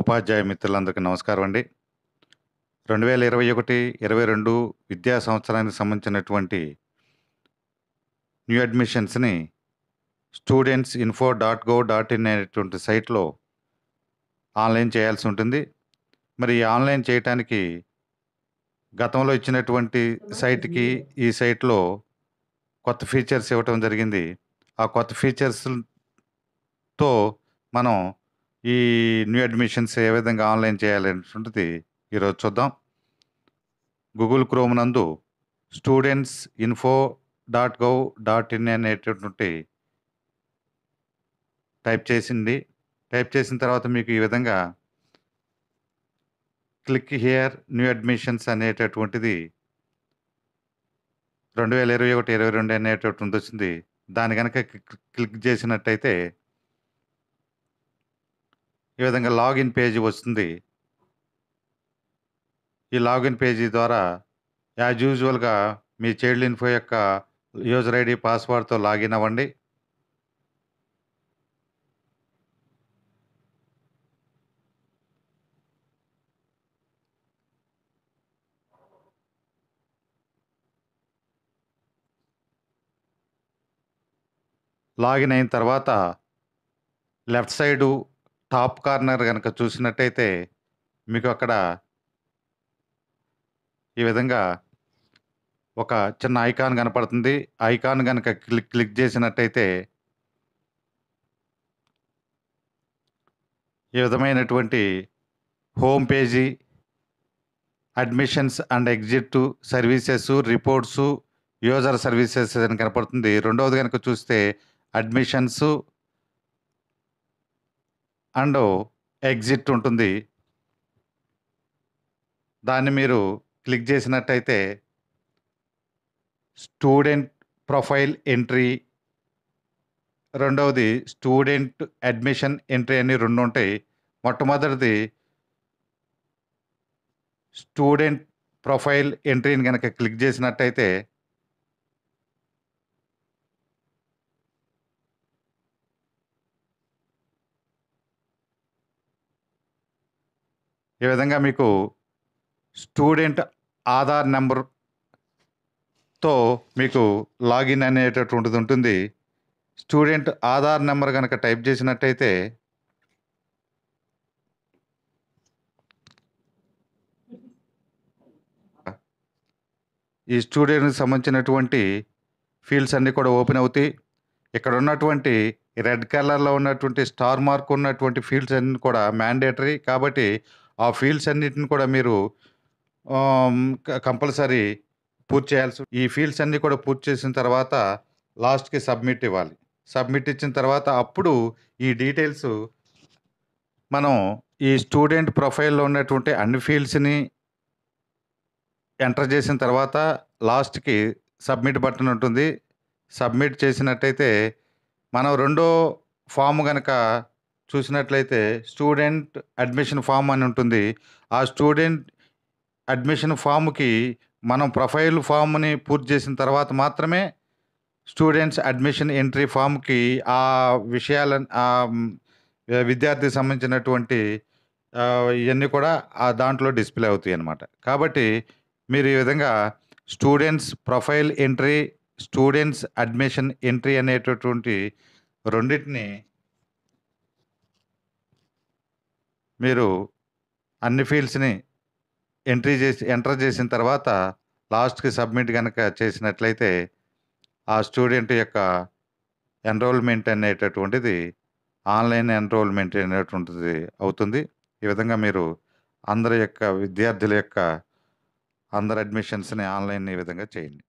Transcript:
ఉపాధ్యాయ మిత్రులందరికీ నమస్కారం అండి రెండు వేల ఇరవై ఒకటి ఇరవై రెండు విద్యా సంవత్సరానికి సంబంధించినటువంటి న్యూ అడ్మిషన్స్ని students info dot gov dot in అనేటువంటి సైట్లో ఆన్లైన్ చేయాల్సి ఉంటుంది మరి ఆన్లైన్ చేయటానికి గతంలో ఇచ్చినటువంటి సైట్కి ఈ సైట్లో కొత్త ఫీచర్స్ ఇవ్వటం జరిగింది ఆ కొత్త ఫీచర్స్తో మనం ఈ న్యూ అడ్మిషన్స్ ఏ విధంగా ఆన్లైన్ చేయాలి అనేటువంటిది ఈరోజు చూద్దాం గూగుల్ క్రోమ్ నందు students info dot gov dot in అనేటటువంటి టైప్ చేసింది టైప్ చేసిన తర్వాత మీకు ఈ విధంగా క్లిక్ హియర్ న్యూ అడ్మిషన్స్ అనేటటువంటిది రెండు వేల ఇరవై ఒకటి ఇరవై రెండు అనేటటువంటి వచ్చింది దాని కనుక క్లిక్ చేసినట్టయితే ఈ విధంగా లాగిన్ పేజీ వస్తుంది ఈ లాగిన్ పేజీ ద్వారా యాజ్ యూజువల్గా మీ చైల్డ్ ఇన్ఫో యొక్క యూజర్ ఐడి పాస్వర్డ్తో లాగిన్ అవ్వండి లాగిన్ అయిన తర్వాత లెఫ్ట్ సైడు టాప్ కార్నర్ కనుక చూసినట్టయితే మీకు అక్కడ ఈ విధంగా ఒక చిన్న ఐకాన్ కనపడుతుంది ఐకాన్ కనుక క్లిక్ క్లిక్ చేసినట్టయితే ఈ విధమైనటువంటి home page admissions and exit services reports user services అని కనపడుతుంది రెండవది కనుక చూస్తే అడ్మిషన్స్ అండ్ ఎగ్జిట్ ఉంటుంది దాన్ని మీరు క్లిక్ చేసినట్టయితే స్టూడెంట్ ప్రొఫైల్ ఎంట్రీ రెండవది స్టూడెంట్ అడ్మిషన్ ఎంట్రీ అని రెండు ఉంటాయి మొట్టమొదటిది స్టూడెంట్ ప్రొఫైల్ ఎంట్రీని కనుక క్లిక్ చేసినట్టయితే ఈ విధంగా మీకు స్టూడెంట్ ఆధార్ నెంబర్తో మీకు లాగిన్ అనేటటువంటిది ఉంటుంది స్టూడెంట్ ఆధార్ నెంబర్ కనుక టైప్ చేసినట్టయితే ఈ స్టూడెంట్కి సంబంధించినటువంటి ఫీల్డ్స్ అన్నీ కూడా ఓపెన్ అవుతాయి ఇక్కడ ఉన్నటువంటి రెడ్ కలర్లో ఉన్నటువంటి స్టార్ మార్క్ ఉన్నటువంటి ఫీల్డ్స్ అన్నీ కూడా మ్యాండేటరీ కాబట్టి ఆ ఫీల్డ్స్ అన్నిటిని కూడా మీరు కంపల్సరీ పూర్తి చేయాల్సి ఈ ఫీల్డ్స్ అన్నీ కూడా పూర్తి చేసిన తర్వాత లాస్ట్కి సబ్మిట్ ఇవ్వాలి సబ్మిట్ ఇచ్చిన తర్వాత అప్పుడు ఈ డీటెయిల్స్ మనం ఈ స్టూడెంట్ ప్రొఫైల్లో ఉన్నటువంటి అన్ని ఫీల్డ్స్ని ఎంటర్ చేసిన తర్వాత లాస్ట్కి సబ్మిట్ బటన్ ఉంటుంది సబ్మిట్ చేసినట్టయితే మనం రెండో ఫామ్ కనుక చూసినట్లయితే స్టూడెంట్ అడ్మిషన్ ఫామ్ అని ఉంటుంది ఆ స్టూడెంట్ అడ్మిషన్ ఫామ్కి మనం ప్రొఫైల్ ఫామ్ని పూర్తి చేసిన తర్వాత మాత్రమే స్టూడెంట్స్ అడ్మిషన్ ఎంట్రీ ఫామ్కి ఆ విషయాల విద్యార్థికి సంబంధించినటువంటి ఇవన్నీ కూడా ఆ దాంట్లో డిస్ప్లే అవుతాయి అన్నమాట కాబట్టి మీరు ఈ విధంగా students profile entry students admission entry అనేటటువంటి రెండింటిని మీరు అన్ని ఫీల్డ్స్ని ఎంట్రీ చేసి ఎంటర్ చేసిన తర్వాత లాస్ట్కి సబ్మిట్ కనుక చేసినట్లయితే ఆ స్టూడెంట్ యొక్క ఎన్రోల్మెంట్ అనేటటువంటిది ఆన్లైన్ ఎన్రోల్మెంట్ అనేటువంటిది అవుతుంది ఈ విధంగా మీరు అందరి యొక్క విద్యార్థుల యొక్క అందరి అడ్మిషన్స్ని ఆన్లైన్ ఈ విధంగా చేయండి